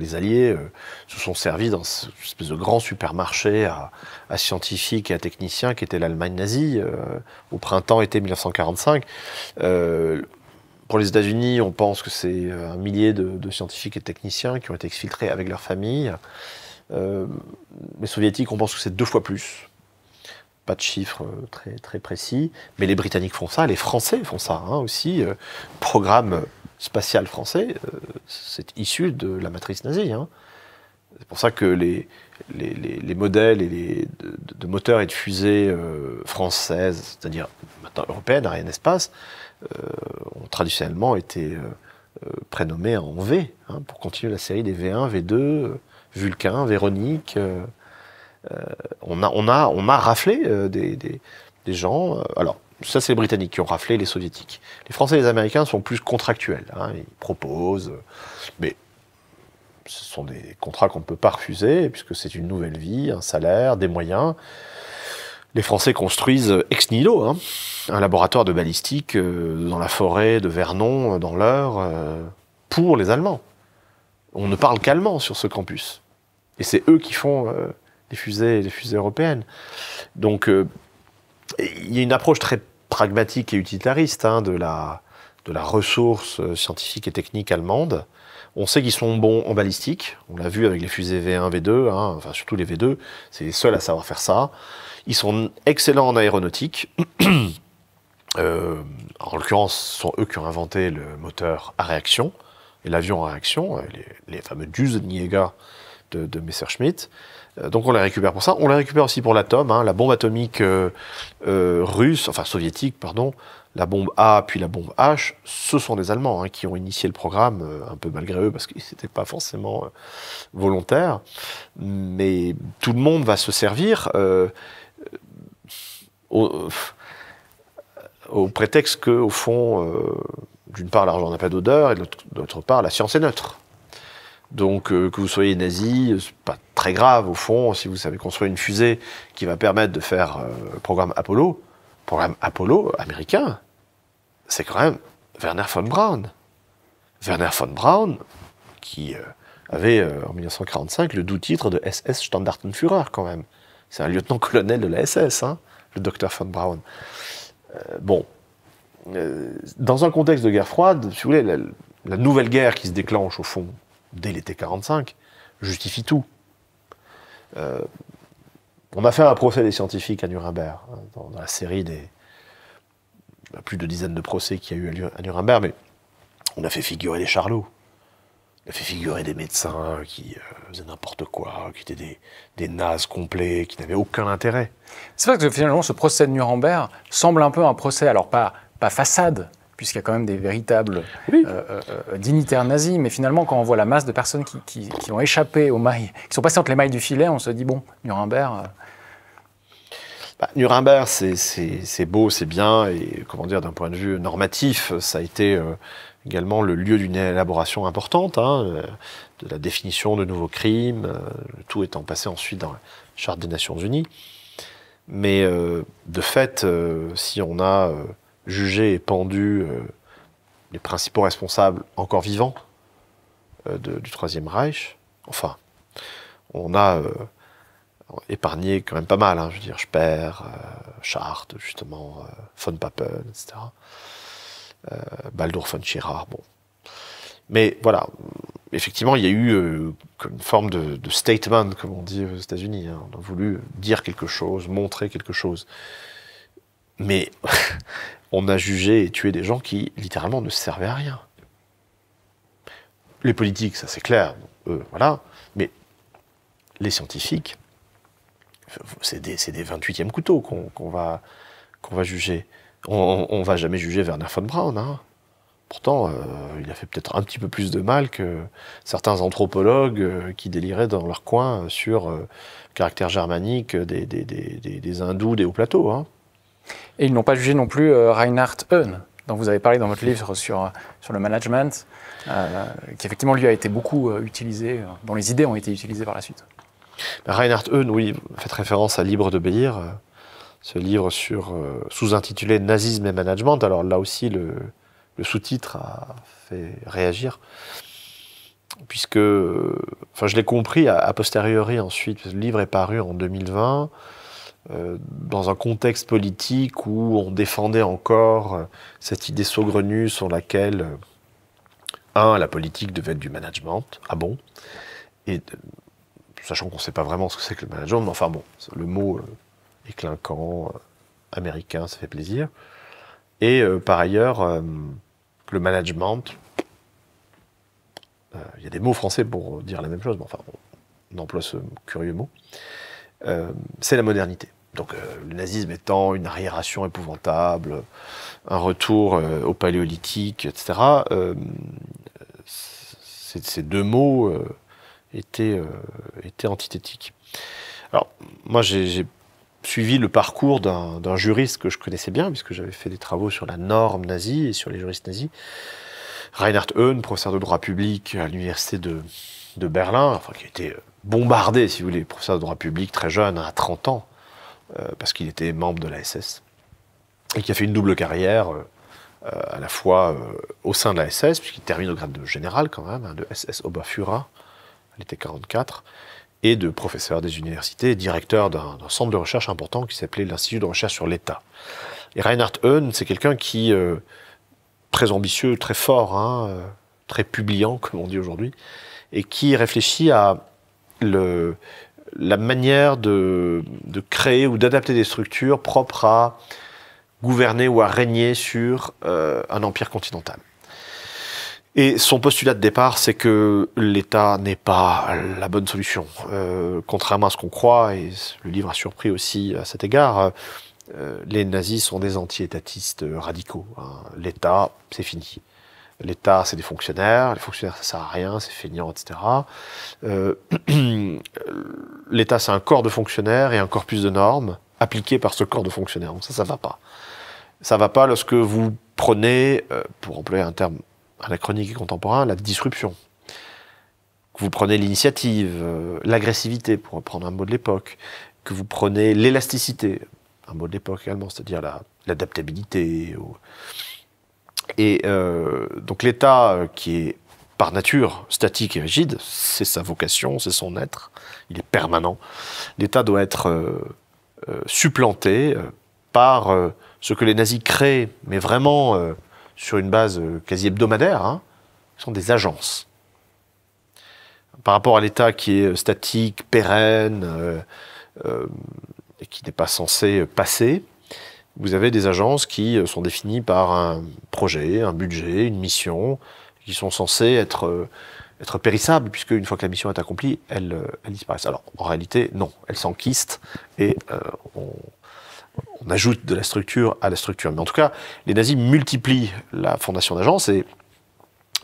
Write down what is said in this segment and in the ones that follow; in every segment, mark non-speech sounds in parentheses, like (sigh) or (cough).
Les Alliés euh, se sont servis dans ce espèce de grand supermarché à, scientifiques et à techniciens qui était l'Allemagne nazie euh, au printemps-été 1945. Euh, pour les États-Unis, on pense que c'est un millier de, scientifiques et techniciens qui ont été exfiltrés avec leurs familles. les Soviétiques, on pense que c'est deux fois plus. Pas de chiffres très, précis, mais les Britanniques font ça, les Français font ça hein, aussi. programme spatial français, euh, c'est issu de la matrice nazie. Hein. C'est pour ça que les, les, les, modèles et les, de, moteurs et de fusées euh, françaises, c'est-à-dire maintenant européennes, Ariane hein, Espace, euh, ont traditionnellement été prénommés en V, hein, pour continuer la série des V1, V2, Vulcain, Véronique. on, a, on, a, on a raflé des, des, des, gens. alors, ça, c'est les Britanniques qui ont raflé les Soviétiques. Les Français et les Américains sont plus contractuels. Hein. ils proposent, mais ce sont des contrats qu'on ne peut pas refuser, puisque c'est une nouvelle vie, un salaire, des moyens. Les Français construisent ex nihilo, hein. un laboratoire de balistique euh, dans la forêt de Vernon, euh, dans l'Eure, euh, pour les Allemands. On ne parle qu'allemand sur ce campus. Et c'est eux qui font les, fusées, les fusées européennes. Donc, il y a une approche très pragmatique et utilitariste hein, de, la, de la ressource euh, scientifique et technique allemande. On sait qu'ils sont bons en balistique, on l'a vu avec les fusées V1, V2, hein, enfin surtout les V2, c'est les seuls à savoir faire ça. Ils sont excellents en aéronautique. (clears throat) Euh, en l'occurrence, ce sont eux qui ont inventé le moteur à réaction et l'avion à réaction, euh, les, fameux Düsenjäger de, Messerschmitt. Euh, donc on la récupère pour ça. On la récupère aussi pour l'atome, hein, la bombe atomique euh, euh, russe, enfin soviétique, pardon, la bombe A puis la bombe H, ce sont des Allemands hein, qui ont initié le programme, un peu malgré eux, parce qu'ils n'étaient pas forcément volontaires. Mais tout le monde va se servir au, au, prétexte que, au fond, d'une part, l'argent n'a pas d'odeur, et d'autre part, la science est neutre. Donc euh, que vous soyez nazi, c'est pas très grave au fond, si vous savez construire une fusée qui va permettre de faire euh, le programme Apollo, programme Apollo américain, c'est quand même Werner von Braun. Werner von Braun, qui euh, avait en 1945 le doux titre de SS Standartenführer quand même. C'est un lieutenant-colonel de la SS, hein, le docteur von Braun. bon, dans un contexte de guerre froide, si vous voulez, la nouvelle guerre qui se déclenche au fond dès l'été 45 justifie tout. Euh, on a fait un procès des scientifiques à Nuremberg, hein, dans, la série des bah, plus de dizaines de procès qui y a eu lieu à Nuremberg, mais on a fait figurer des charlots. On a fait figurer des médecins qui euh, faisaient n'importe quoi, qui étaient des, des nazes complets, qui n'avaient aucun intérêt. C'est vrai que finalement, ce procès de Nuremberg semble un peu un procès, alors pas, pas façade, puisqu'il y a quand même des véritables euh, euh, euh, dignitaires nazis. Mais finalement, quand on voit la masse de personnes qui, ont échappé aux mailles, qui sont passées entre les mailles du filet, on se dit, bon, Nuremberg... Bah, Nuremberg, c'est beau, c'est bien, et comment dire, d'un point de vue normatif, ça a été également le lieu d'une élaboration importante, hein, de la définition de nouveaux crimes, tout étant passé ensuite dans la Charte des Nations Unies. Mais de fait, si on a jugés et pendu euh, les principaux responsables encore vivants euh, du Troisième Reich. Enfin, on a euh, épargné quand même pas mal, hein, je veux dire, Sperr, Chartres, justement, von Papen, etc. Baldur von Schirach, bon. Mais voilà, effectivement, il y a eu une forme de, statement, comme on dit aux États-Unis. Hein. On a voulu dire quelque chose, montrer quelque chose. Mais (laughs) on a jugé et tué des gens qui, littéralement, ne servaient à rien. Les politiques, ça c'est clair, eux, voilà. Mais les scientifiques, c'est des, 28e couteaux qu'on va, juger. On, ne va jamais juger Werner von Braun. Hein. Pourtant, euh, il a fait peut-être un petit peu plus de mal que certains anthropologues euh, qui déliraient dans leur coin sur euh, le caractère germanique des, des, hindous des hauts plateaux. Hein. Et ils n'ont pas jugé non plus euh, Reinhard Heun, dont vous avez parlé dans votre livre sur, euh, le management, euh, qui effectivement lui a été beaucoup utilisé, dont les idées ont été utilisées par la suite. Ben, Reinhard Heun, oui, faites référence à Libre d'obéir, ce livre sous-intitulé Nazisme et management. Alors là aussi, le, sous-titre a fait réagir, puisque, enfin, je l'ai compris a, posteriori ensuite. Le livre est paru en 2020. Euh, dans un contexte politique où on défendait encore euh, cette idée saugrenue sur laquelle, euh, un, la politique devait être du management, ah bon, et sachant qu'on ne sait pas vraiment ce que c'est que le management, mais enfin bon, le mot est américain, ça fait plaisir. Et par ailleurs, le management, il y a des mots français pour dire la même chose, mais enfin, on emploie ce curieux mot. Euh, c'est la modernité. Donc euh, le nazisme étant une arriération épouvantable, un retour euh, au paléolithique, etc., ces deux mots étaient, étaient antithétiques. Alors moi j'ai suivi le parcours d'un juriste que je connaissais bien, puisque j'avais fait des travaux sur la norme nazie et sur les juristes nazis. Reinhard Heun, professeur de droit public à l'université de, de Berlin, enfin, qui a été euh, bombardé, si vous voulez, professeur de droit public très jeune, à 30 ans, euh, parce qu'il était membre de la SS, et qui a fait une double carrière, euh, à la fois au sein de la SS, puisqu'il termine au grade de général quand même, hein, de SS Oberführer, elle était 44, et de professeur des universités, directeur d'un centre de recherche important qui s'appelait l'Institut de recherche sur l'État. Et Reinhard Höhn, c'est quelqu'un qui, très ambitieux, très fort, hein, très publiant, comme on dit aujourd'hui, et qui réfléchit à la manière de, créer ou d'adapter des structures propres à gouverner ou à régner sur euh, un empire continental. Et son postulat de départ, c'est que l'État n'est pas la bonne solution. Euh, contrairement à ce qu'on croit, et le livre a surpris aussi à cet égard, euh, les nazis sont des anti-étatistes radicaux. Hein. L'État, c'est fini. L'État, c'est des fonctionnaires. Les fonctionnaires, ça sert à rien, c'est feignant, etc. Euh, (clears throat) L'État, c'est un corps de fonctionnaires et un corpus de normes appliquées par ce corps de fonctionnaires. Donc ça, ça va pas. Ça va pas lorsque vous prenez, euh, pour employer un terme anachronique et contemporain, la disruption. Que vous prenez l'initiative, euh, l'agressivité, pour reprendre un mot de l'époque. Que vous prenez l'élasticité, un mot de l'époque également, c'est-à-dire l'adaptabilité. Et euh, donc l'État, euh, qui est par nature statique et rigide, c'est sa vocation, c'est son être, il est permanent, l'État doit être euh, supplanté par ce que les nazis créent, mais vraiment sur une base quasi hebdomadaire, hein, sont des agences. Par rapport à l'État qui est statique, pérenne, et qui n'est pas censé passer, vous avez des agences qui euh, sont définies par un projet, un budget, une mission, qui sont censées être, euh, être périssables, puisque une fois que la mission est accomplie, elles, euh, disparaissent. Alors, en réalité, non, elles s'enquistent et on, ajoute de la structure à la structure. Mais en tout cas, les nazis multiplient la fondation d'agences et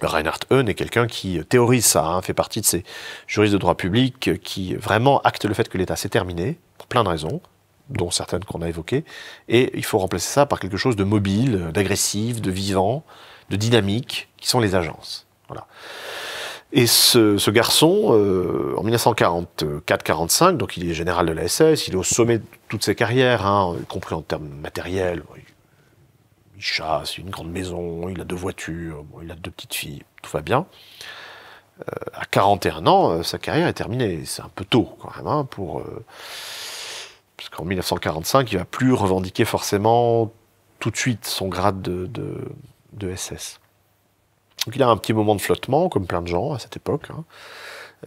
Reinhard Heun est quelqu'un qui théorise ça, hein, fait partie de ces juristes de droit public qui vraiment actent le fait que l'État s'est terminé, pour plein de raisons, dont certaines qu'on a évoquées, et il faut remplacer ça par quelque chose de mobile, d'agressif, de vivant, de dynamique, qui sont les agences. Voilà. Et ce, garçon, euh, en 1944-45, donc il est général de la SS, il est au sommet de toutes ses carrières, hein, y compris en termes matériels. Il, chasse, il a une grande maison, il a deux voitures, il a deux petites filles, tout va bien. Euh, à 41 ans, euh, sa carrière est terminée. C'est un peu tôt quand même hein, pour parce qu'en 1945, il va plus revendiquer forcément tout de suite son grade de, SS. Donc il a un petit moment de flottement, comme plein de gens à cette époque. Hein.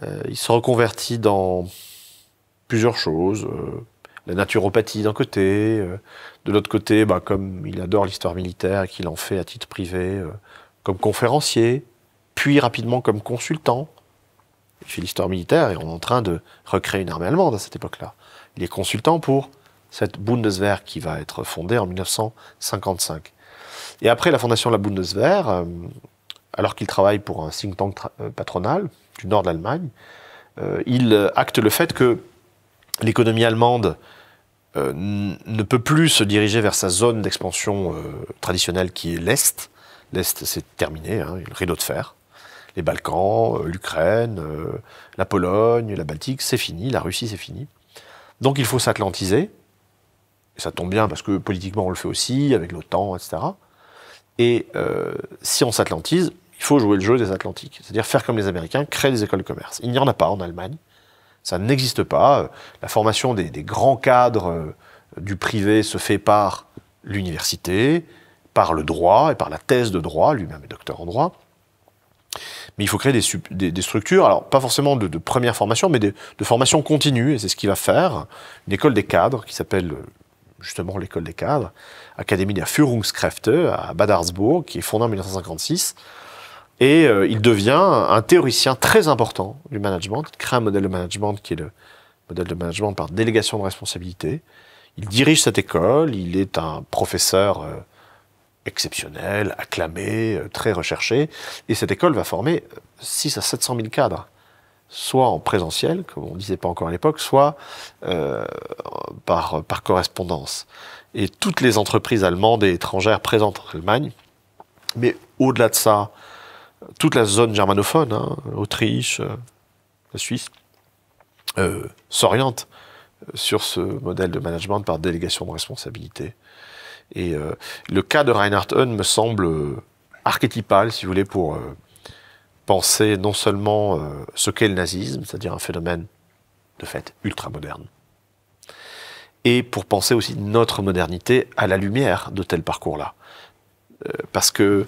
Euh, il se reconvertit dans plusieurs choses. Euh, la naturopathie d'un côté, euh, de l'autre côté, bah, comme il adore l'histoire militaire et qu'il en fait à titre privé, comme conférencier, puis rapidement comme consultant. Il fait l'histoire militaire et on est en train de recréer une armée allemande à cette époque-là. Il est consultant pour cette Bundeswehr qui va être fondée en 1955. Et après la fondation de la Bundeswehr, euh, alors qu'il travaille pour un think tank euh, patronal du nord de l'Allemagne, euh, il acte le fait que l'économie allemande ne peut plus se diriger vers sa zone d'expansion traditionnelle qui est l'Est. L'Est, c'est terminé, hein, le rideau de fer les Balkans, euh, l'Ukraine, euh, la Pologne, la Baltique, c'est fini, la Russie, c'est fini. Donc il faut s'atlantiser, et ça tombe bien parce que politiquement on le fait aussi, avec l'OTAN, etc. Et euh, si on s'atlantise, il faut jouer le jeu des Atlantiques, c'est-à-dire faire comme les Américains, créer des écoles de commerce. Il n'y en a pas en Allemagne, ça n'existe pas. La formation des, des grands cadres du privé se fait par l'université, par le droit et par la thèse de droit, lui-même est docteur en droit. Mais il faut créer des, structures, alors pas forcément de, première formation, mais de, formation continue, et c'est ce qu'il va faire. Une école des cadres qui s'appelle euh, justement l'école des cadres, Académie der Führungskräfte à Bad Harzburg, qui est fondée en 1956. Et euh, il devient un théoricien très important du management. Il crée un modèle de management qui est le modèle de management par délégation de responsabilité. Il dirige cette école, il est un professeur euh, exceptionnelle, acclamée, euh, très recherchée. Et cette école va former 6 à 700 000 cadres, soit en présentiel, comme on ne disait pas encore à l'époque, soit euh, par, par correspondance. Et toutes les entreprises allemandes et étrangères présentes en Allemagne, mais au-delà de ça, toute la zone germanophone, hein, Autriche, euh, la Suisse, s'oriente sur ce modèle de management par délégation de responsabilité. Et euh, le cas de Reinhard hun me semble euh, archétypal, si vous voulez, pour euh, penser non seulement ce qu'est le nazisme, c'est-à-dire un phénomène de fait ultra-moderne, et pour penser aussi notre modernité à la lumière de tel parcours-là. parce que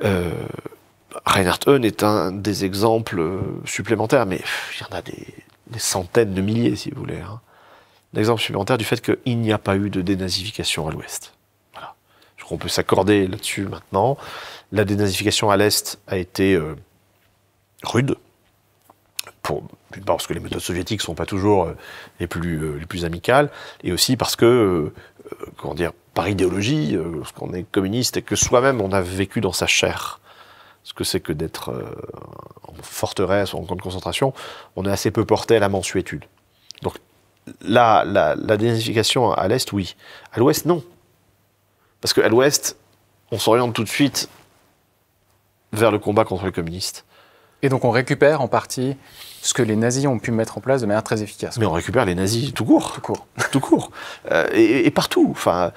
Reinhard hun est un des exemples supplémentaires, mais il y en a des, centaines de milliers, si vous voulez. Hein d'exemple supplémentaire du fait qu'il n'y a pas eu de dénazification à l'Ouest. Voilà. Je crois qu'on peut s'accorder là-dessus maintenant. La dénazification à l'Est a été euh, rude, pour, parce que les méthodes soviétiques ne sont pas toujours euh, les plus, euh, les plus amicales, et aussi parce que, comment dire, par idéologie, euh, lorsqu'on est communiste et que soi-même on a vécu dans sa chair ce que c'est que d'être en forteresse ou en camp de concentration, on est assez peu porté à la mansuétude. Donc la, la, dénazification à l'Est, oui. À l'Ouest, non. Parce qu'à l'Ouest, on s'oriente tout de suite vers le combat contre les communistes. Et donc on récupère en partie ce que les nazis ont pu mettre en place de manière très efficace. Mais on récupère les nazis tout court. Tout court. (laughs) tout court. Euh, et, partout. Enfin,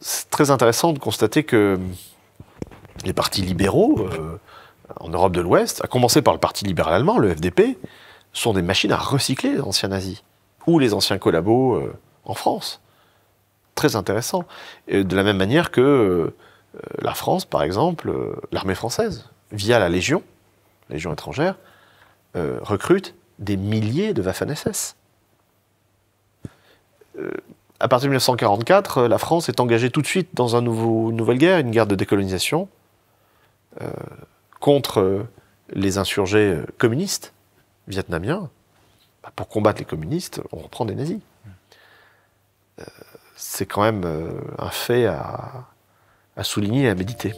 c'est très intéressant de constater que les partis libéraux euh, en Europe de l'Ouest, à commencer par le Parti libéral allemand, le FDP, sont des machines à recycler les anciens nazis ou les anciens collabos euh, en France. Très intéressant. de la même manière que euh, la France, par exemple, euh, l'armée française, via la Légion, Légion étrangère, recrute des milliers de Waffen-SS. à partir de 1944, la France est engagée tout de suite dans un nouveau, une nouvelle guerre, une guerre de décolonisation contre les insurgés communistes vietnamiens bah, pour combattre les communistes, on reprend des nazis. Euh, c'est quand même euh, un fait à souligner et à méditer.